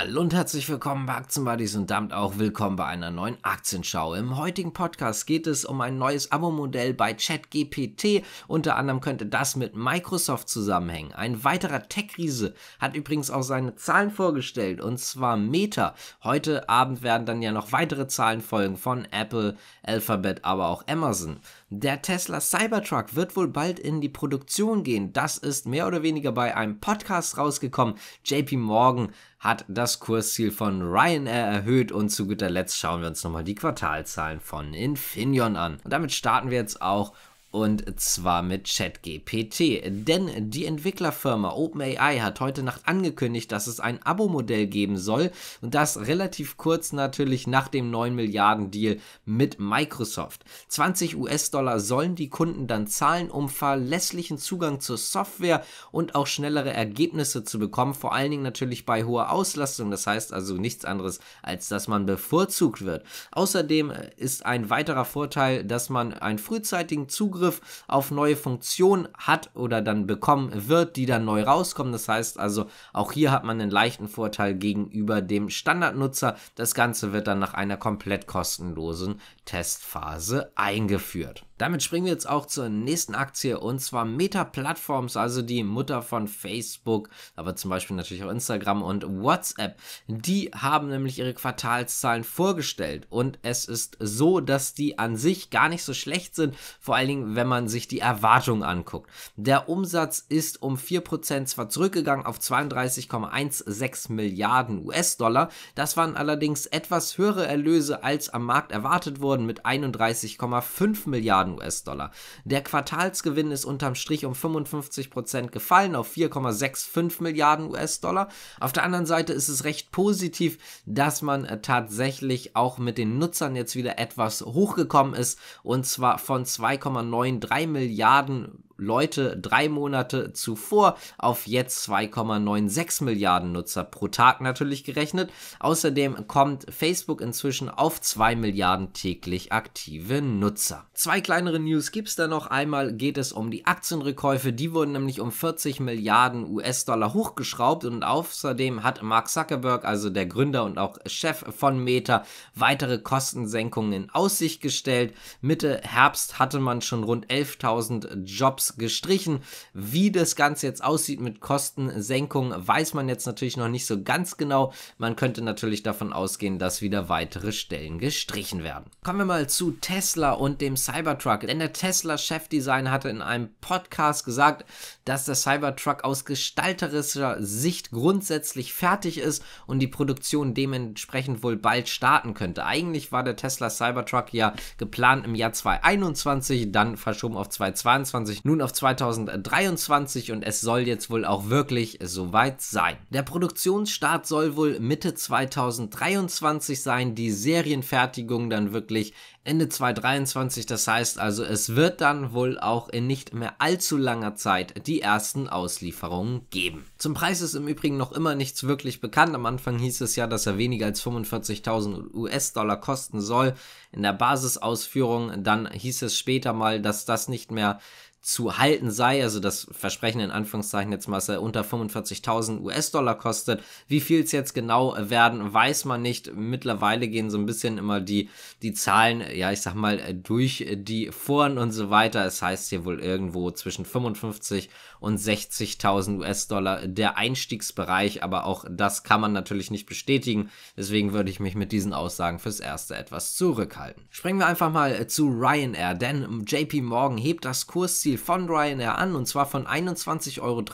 Hallo und herzlich willkommen bei Aktienbuddies und damit auch willkommen bei einer neuen Aktienschau. Im heutigen Podcast geht es um ein neues Abo-Modell bei ChatGPT. Unter anderem könnte das mit Microsoft zusammenhängen. Ein weiterer Tech-Riese hat übrigens auch seine Zahlen vorgestellt und zwar Meta. Heute Abend werden dann ja noch weitere Zahlen folgen von Apple, Alphabet, aber auch Amazon. Der Tesla Cybertruck wird wohl bald in die Produktion gehen. Das ist mehr oder weniger bei einem Podcast rausgekommen. JP Morgan hat das Kursziel von Ryanair erhöht und zu guter Letzt schauen wir uns nochmal die Quartalzahlen von Infineon an. Und damit starten wir jetzt auch und zwar mit ChatGPT. Denn die Entwicklerfirma OpenAI hat heute Nacht angekündigt, dass es ein Abo-Modell geben soll. Und das relativ kurz natürlich nach dem 9 Milliarden Deal mit Microsoft. 20 US-Dollar sollen die Kunden dann zahlen, um verlässlichen Zugang zur Software und auch schnellere Ergebnisse zu bekommen. Vor allen Dingen natürlich bei hoher Auslastung. Das heißt also nichts anderes, als dass man bevorzugt wird. Außerdem ist ein weiterer Vorteil, dass man einen frühzeitigen Zugang Zugriff auf neue Funktionen hat oder dann bekommen wird, die dann neu rauskommen. Das heißt also, auch hier hat man einen leichten Vorteil gegenüber dem Standardnutzer. Das Ganze wird dann nach einer komplett kostenlosen Testphase eingeführt. Damit springen wir jetzt auch zur nächsten Aktie und zwar Meta Platforms, also die Mutter von Facebook, aber zum Beispiel natürlich auch Instagram und WhatsApp. Die haben nämlich ihre Quartalszahlen vorgestellt und es ist so, dass die an sich gar nicht so schlecht sind, vor allen Dingen, wenn man sich die Erwartungen anguckt. Der Umsatz ist um 4% zwar zurückgegangen auf 32,16 Milliarden US-Dollar, das waren allerdings etwas höhere Erlöse als am Markt erwartet wurden mit 31,5 Milliarden Milliarden US-Dollar. Der Quartalsgewinn ist unterm Strich um 55 Prozent gefallen auf 4,65 Milliarden US-Dollar. Auf der anderen Seite ist es recht positiv, dass man äh, tatsächlich auch mit den Nutzern jetzt wieder etwas hochgekommen ist und zwar von 2,93 Milliarden Leute drei Monate zuvor auf jetzt 2,96 Milliarden Nutzer pro Tag natürlich gerechnet. Außerdem kommt Facebook inzwischen auf 2 Milliarden täglich aktive Nutzer. Zwei kleinere News gibt es da noch. Einmal geht es um die Aktienrückkäufe. Die wurden nämlich um 40 Milliarden US-Dollar hochgeschraubt und außerdem hat Mark Zuckerberg, also der Gründer und auch Chef von Meta, weitere Kostensenkungen in Aussicht gestellt. Mitte Herbst hatte man schon rund 11.000 Jobs gestrichen. Wie das Ganze jetzt aussieht mit Kostensenkung, weiß man jetzt natürlich noch nicht so ganz genau. Man könnte natürlich davon ausgehen, dass wieder weitere Stellen gestrichen werden. Kommen wir mal zu Tesla und dem Cybertruck. Denn der Tesla-Chefdesigner hatte in einem Podcast gesagt, dass der Cybertruck aus gestalterischer Sicht grundsätzlich fertig ist und die Produktion dementsprechend wohl bald starten könnte. Eigentlich war der Tesla Cybertruck ja geplant im Jahr 2021, dann verschoben auf 2022. Nun nun auf 2023 und es soll jetzt wohl auch wirklich soweit sein. Der Produktionsstart soll wohl Mitte 2023 sein, die Serienfertigung dann wirklich Ende 2023. Das heißt also, es wird dann wohl auch in nicht mehr allzu langer Zeit die ersten Auslieferungen geben. Zum Preis ist im Übrigen noch immer nichts wirklich bekannt. Am Anfang hieß es ja, dass er weniger als 45.000 US-Dollar kosten soll. In der Basisausführung dann hieß es später mal, dass das nicht mehr zu halten sei, also das Versprechen in Anführungszeichen jetzt mal, unter 45.000 US-Dollar kostet. Wie viel es jetzt genau werden, weiß man nicht. Mittlerweile gehen so ein bisschen immer die, die Zahlen, ja, ich sag mal, durch die Foren und so weiter. Es heißt hier wohl irgendwo zwischen 55 und 60.000 US-Dollar der Einstiegsbereich, aber auch das kann man natürlich nicht bestätigen. Deswegen würde ich mich mit diesen Aussagen fürs Erste etwas zurückhalten. Springen wir einfach mal zu Ryanair, denn JP Morgan hebt das Kursziel Preisziel von Ryanair an, und zwar von 21,30 Euro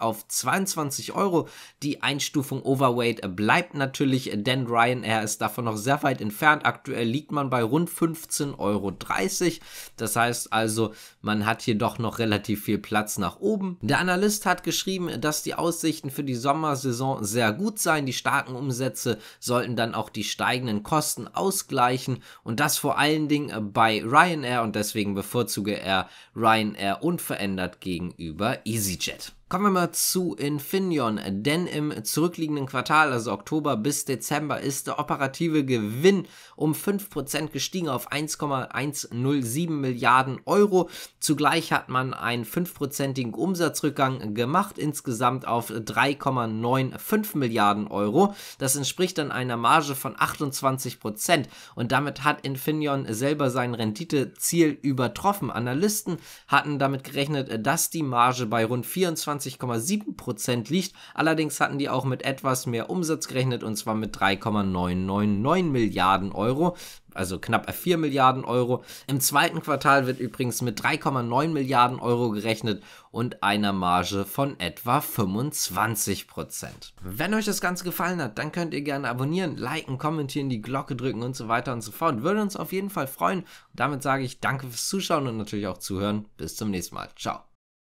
auf 22 Euro. Die Einstufung Overweight bleibt natürlich, denn Ryanair ist davon noch sehr weit entfernt. Aktuell liegt man bei rund 15,30 Euro. Das heißt also, man hat hier doch noch relativ viel Platz nach oben. Der Analyst hat geschrieben, dass die Aussichten für die Sommersaison sehr gut seien. Die starken Umsätze sollten dann auch die steigenden Kosten ausgleichen und das vor allen Dingen bei Ryanair und deswegen bevorzuge er Ryanair er unverändert gegenüber EasyJet. Kommen wir mal zu Infineon, denn im zurückliegenden Quartal, also Oktober bis Dezember, ist der operative Gewinn um 5% gestiegen auf 1,107 Milliarden Euro. Zugleich hat man einen 5%igen Umsatzrückgang gemacht, insgesamt auf 3,95 Milliarden Euro. Das entspricht dann einer Marge von 28% und damit hat Infineon selber sein Renditeziel übertroffen. Analysten hatten damit gerechnet, dass die Marge bei rund 24 22,7 liegt. Allerdings hatten die auch mit etwas mehr Umsatz gerechnet und zwar mit 3,999 Milliarden Euro also knapp 4 Milliarden Euro. Im zweiten Quartal wird übrigens mit 3,9 Milliarden Euro gerechnet und einer Marge von etwa 25 Wenn euch das Ganze gefallen hat, dann könnt ihr gerne abonnieren, liken, kommentieren, die Glocke drücken und so weiter und so fort. Würde uns auf jeden Fall freuen. Und damit sage ich danke fürs Zuschauen und natürlich auch Zuhören. Bis zum nächsten Mal. Ciao.